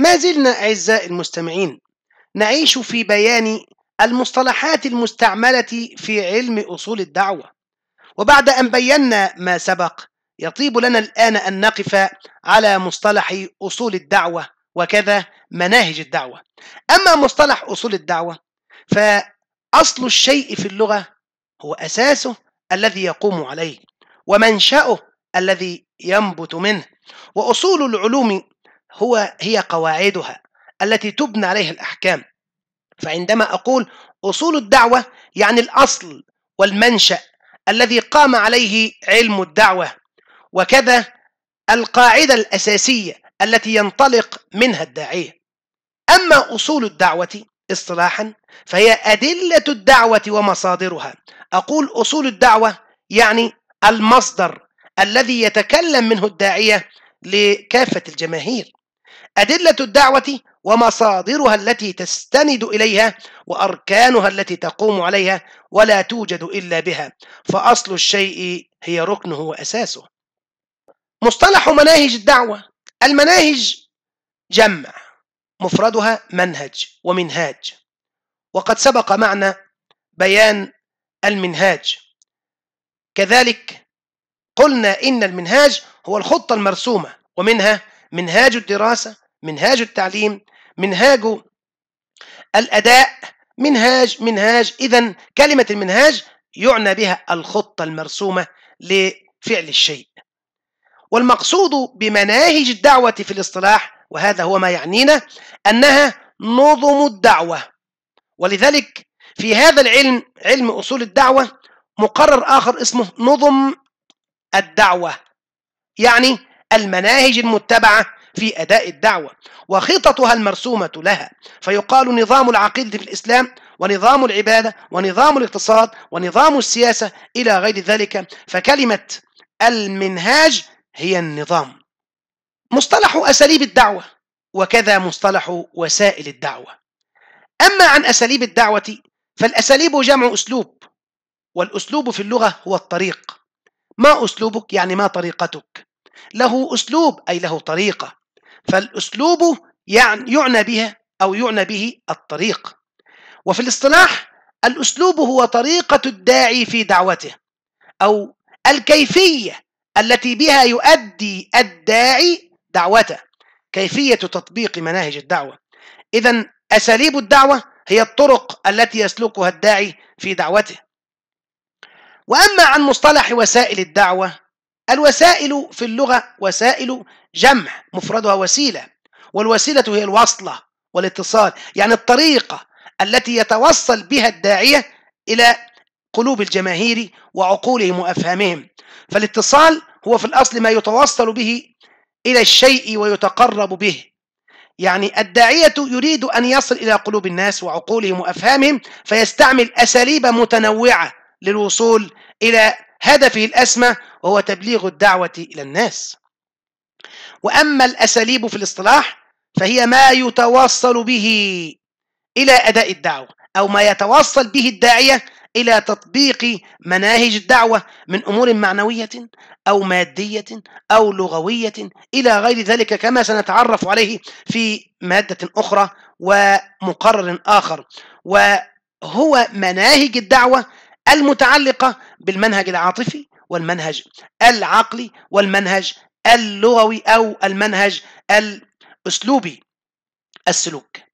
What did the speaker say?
ما زلنا أعزائي المستمعين نعيش في بيان المصطلحات المستعملة في علم أصول الدعوة وبعد أن بينا ما سبق يطيب لنا الآن أن نقف على مصطلح أصول الدعوة وكذا مناهج الدعوة أما مصطلح أصول الدعوة فأصل الشيء في اللغة هو أساسه الذي يقوم عليه ومنشأه الذي ينبت منه وأصول العلوم هو هي قواعدها التي تبنى عليها الأحكام فعندما أقول أصول الدعوة يعني الأصل والمنشأ الذي قام عليه علم الدعوة وكذا القاعدة الأساسية التي ينطلق منها الداعية أما أصول الدعوة اصطلاحا فهي أدلة الدعوة ومصادرها أقول أصول الدعوة يعني المصدر الذي يتكلم منه الداعية لكافة الجماهير أدلة الدعوة ومصادرها التي تستند إليها وأركانها التي تقوم عليها ولا توجد إلا بها فأصل الشيء هي ركنه وأساسه مصطلح مناهج الدعوة المناهج جمع مفردها منهج ومنهاج وقد سبق معنا بيان المنهاج كذلك قلنا إن المنهاج هو الخطة المرسومة ومنها منهاج الدراسة منهاج التعليم منهاج الأداء منهاج منهاج إذا كلمة المنهاج يعنى بها الخطة المرسومة لفعل الشيء والمقصود بمناهج الدعوة في الاصطلاح وهذا هو ما يعنينا أنها نظم الدعوة ولذلك في هذا العلم علم أصول الدعوة مقرر آخر اسمه نظم الدعوة يعني المناهج المتبعة في أداء الدعوة وخططها المرسومة لها فيقال نظام العقيدة في الإسلام ونظام العبادة ونظام الاقتصاد ونظام السياسة إلى غير ذلك فكلمة المنهاج هي النظام مصطلح أساليب الدعوة وكذا مصطلح وسائل الدعوة أما عن أساليب الدعوة فالأساليب جمع أسلوب والأسلوب في اللغة هو الطريق ما أسلوبك يعني ما طريقتك له أسلوب أي له طريقة فالأسلوب يعني يعنى به أو يعنى به الطريق وفي الاصطلاح الأسلوب هو طريقة الداعي في دعوته أو الكيفية التي بها يؤدي الداعي دعوته كيفية تطبيق مناهج الدعوة إذا أساليب الدعوة هي الطرق التي يسلكها الداعي في دعوته وأما عن مصطلح وسائل الدعوة الوسائل في اللغة وسائل جمع مفردها وسيلة والوسيلة هي الوصلة والاتصال يعني الطريقة التي يتوصل بها الداعية إلى قلوب الجماهير وعقولهم وأفهامهم فالاتصال هو في الأصل ما يتوصل به إلى الشيء ويتقرب به يعني الداعية يريد أن يصل إلى قلوب الناس وعقولهم وأفهامهم فيستعمل أساليب متنوعة للوصول إلى هدفه الأسمى وهو تبليغ الدعوة إلى الناس وأما الأساليب في الاصطلاح فهي ما يتوصل به إلى أداء الدعوة أو ما يتوصل به الداعية إلى تطبيق مناهج الدعوة من أمور معنوية أو مادية أو لغوية إلى غير ذلك كما سنتعرف عليه في مادة أخرى ومقرر آخر وهو مناهج الدعوة المتعلقة بالمنهج العاطفي والمنهج العقلي والمنهج اللغوي أو المنهج الأسلوبي السلوك